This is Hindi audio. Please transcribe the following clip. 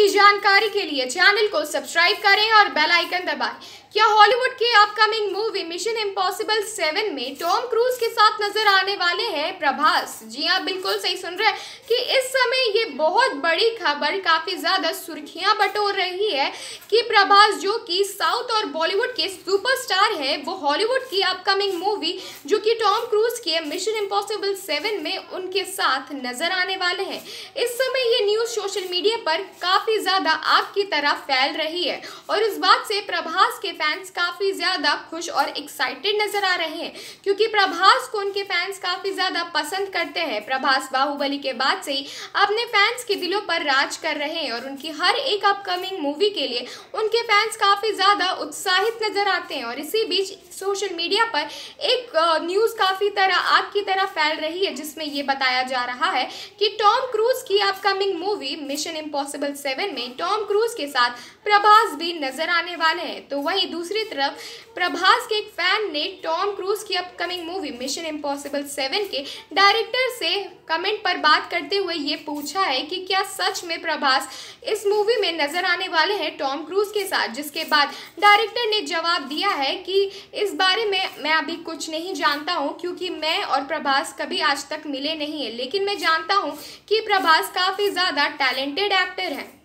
की जानकारी के लिए चैनल को सब्सक्राइब करें और बेल आइकन दबाएं क्या हॉलीवुड की upcoming movie Mission Impossible seven में टॉम क्रूज के साथ नजर आने वाले हैं प्रभास जी हाँ बिल्कुल सही सुन रहे हैं कि इस समय ये बहुत बड़ी खबर काफ़ी ज़्यादा सुर्खियां बटोर रही है कि प्रभास जो कि साउथ और बॉलीवुड के सुपरस्टार है वो हॉलीवुड की अपकमिंग मूवी जो कि टॉम क्रूज के मिशन इम्पॉसिबल सेवन में उनके साथ नजर आने वाले हैं इस समय ये न्यूज़ सोशल मीडिया पर काफ़ी ज़्यादा आग की तरह फैल रही है और इस बात से प्रभास के फैंस काफ़ी ज़्यादा खुश और एक्साइटेड नज़र आ रहे हैं क्योंकि प्रभास को उनके फैंस काफ़ी ज़्यादा पसंद करते हैं प्रभास बाहुबली के बाद से ही अपने फैंस के दिलों पर राज कर रहे हैं और उनकी हर एक अपकमिंग मूवी के लिए उनके फैंस काफ़ी ज़्यादा उत्साहित नज़र आते हैं और इसी बीच सोशल मीडिया पर एक न्यूज़ काफ़ी तरह आग की तरह फैल रही है जिसमें ये बताया जा रहा है कि टॉम क्रूज की upcoming movie Mission Impossible seven में टॉम क्रूज के साथ प्रभास भी नजर आने वाले हैं तो वहीं दूसरी तरफ प्रभास के एक फैन ने टॉम क्रूज की upcoming movie Mission Impossible seven के डायरेक्टर से कमेंट पर बात करते हुए ये पूछा है कि क्या सच में प्रभास इस मूवी में नजर आने वाले हैं टॉम क्रूज के साथ जिसके बाद डायरेक्टर ने जवाब दिया है कि इस बारे में मैं अभी कुछ नहीं जानता हूँ क्योंकि मैं और प्रभास कभी आज तक मिले नहीं है लेकिन मैं जानता हूँ कि प्रभास काफ़ी ज़्यादा टैलेंटेड एक्टर हैं